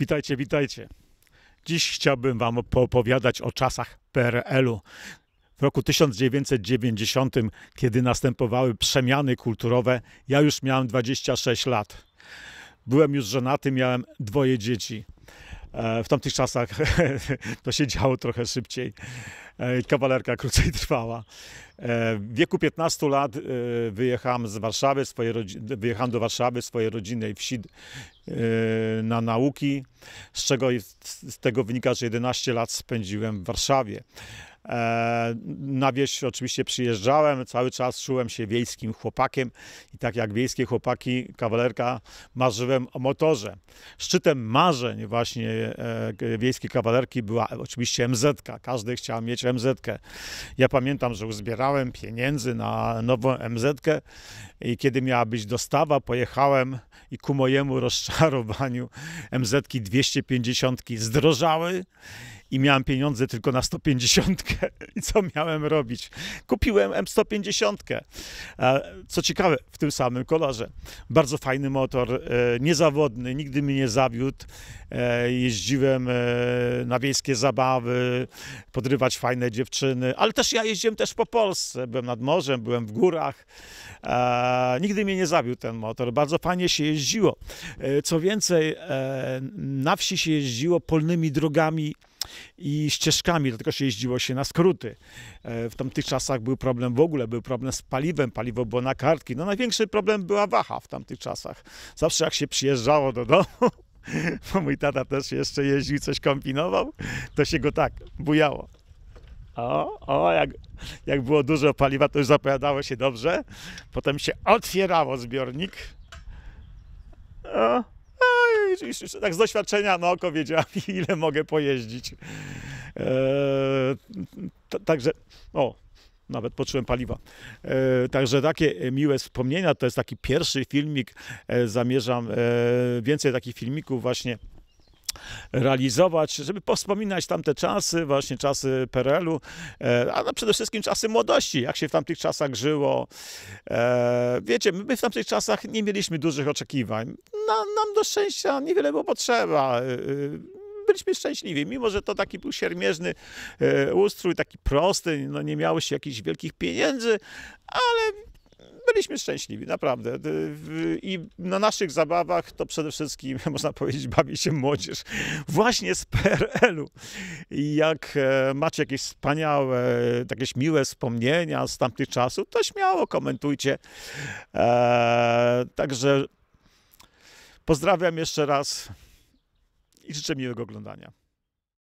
Witajcie, witajcie. Dziś chciałbym Wam opowiadać o czasach PRL-u. W roku 1990, kiedy następowały przemiany kulturowe, ja już miałem 26 lat. Byłem już żonaty, miałem dwoje dzieci. E, w tamtych czasach to się działo trochę szybciej. E, kawalerka krócej trwała. E, w wieku 15 lat e, wyjechałem z Warszawy, swoje wyjechałem do Warszawy, swojej rodzinnej wsi e, na nauki, z czego z tego wynika, że 11 lat spędziłem w Warszawie. Na wieś oczywiście przyjeżdżałem, cały czas czułem się wiejskim chłopakiem i tak jak wiejskie chłopaki, kawalerka, marzyłem o motorze. Szczytem marzeń właśnie wiejskiej kawalerki była oczywiście MZ-ka. Każdy chciał mieć MZ-kę. Ja pamiętam, że uzbierałem zebrałem pieniędzy na nową mz i kiedy miała być dostawa, pojechałem i ku mojemu rozczarowaniu MZ-ki 250 zdrożały i miałem pieniądze tylko na 150. I co miałem robić? Kupiłem M150. E, co ciekawe, w tym samym kolorze. Bardzo fajny motor, e, niezawodny, nigdy mnie nie zawiódł. E, jeździłem na wiejskie zabawy, podrywać fajne dziewczyny, ale też ja jeździłem też po Polsce. Byłem nad morzem, byłem w górach. Nigdy mnie nie zawiódł ten motor. Bardzo fajnie się jeździło. E, co więcej, e, na wsi się jeździło polnymi drogami i ścieżkami, dlatego się jeździło się na skróty. E, w tamtych czasach był problem w ogóle, był problem z paliwem, paliwo było na kartki. No największy problem była waha w tamtych czasach. Zawsze jak się przyjeżdżało do domu, bo mój tata też jeszcze jeździł, coś kombinował, to się go tak bujało. O, o jak, jak było dużo paliwa, to już zapowiadało się dobrze. Potem się otwierało zbiornik a, a, tak z doświadczenia na oko wiedziałem, ile mogę pojeździć. E, także, o, nawet poczułem paliwa. E, także takie miłe wspomnienia. To jest taki pierwszy filmik. E, zamierzam e, więcej takich filmików właśnie realizować, żeby powspominać tamte czasy, właśnie czasy PRL-u, e, a no przede wszystkim czasy młodości, jak się w tamtych czasach żyło. E, wiecie, my w tamtych czasach nie mieliśmy dużych oczekiwań. Nam, nam do szczęścia niewiele było potrzeba e, byliśmy szczęśliwi, mimo że to taki był siermierzny ustrój, taki prosty, no nie miało się jakichś wielkich pieniędzy, ale byliśmy szczęśliwi, naprawdę. Y, I na naszych zabawach to przede wszystkim, można powiedzieć, bawi się młodzież właśnie z PRL-u. I jak e, macie jakieś wspaniałe, jakieś miłe wspomnienia z tamtych czasów, to śmiało komentujcie. Eee, także pozdrawiam jeszcze raz i życzę miłego oglądania.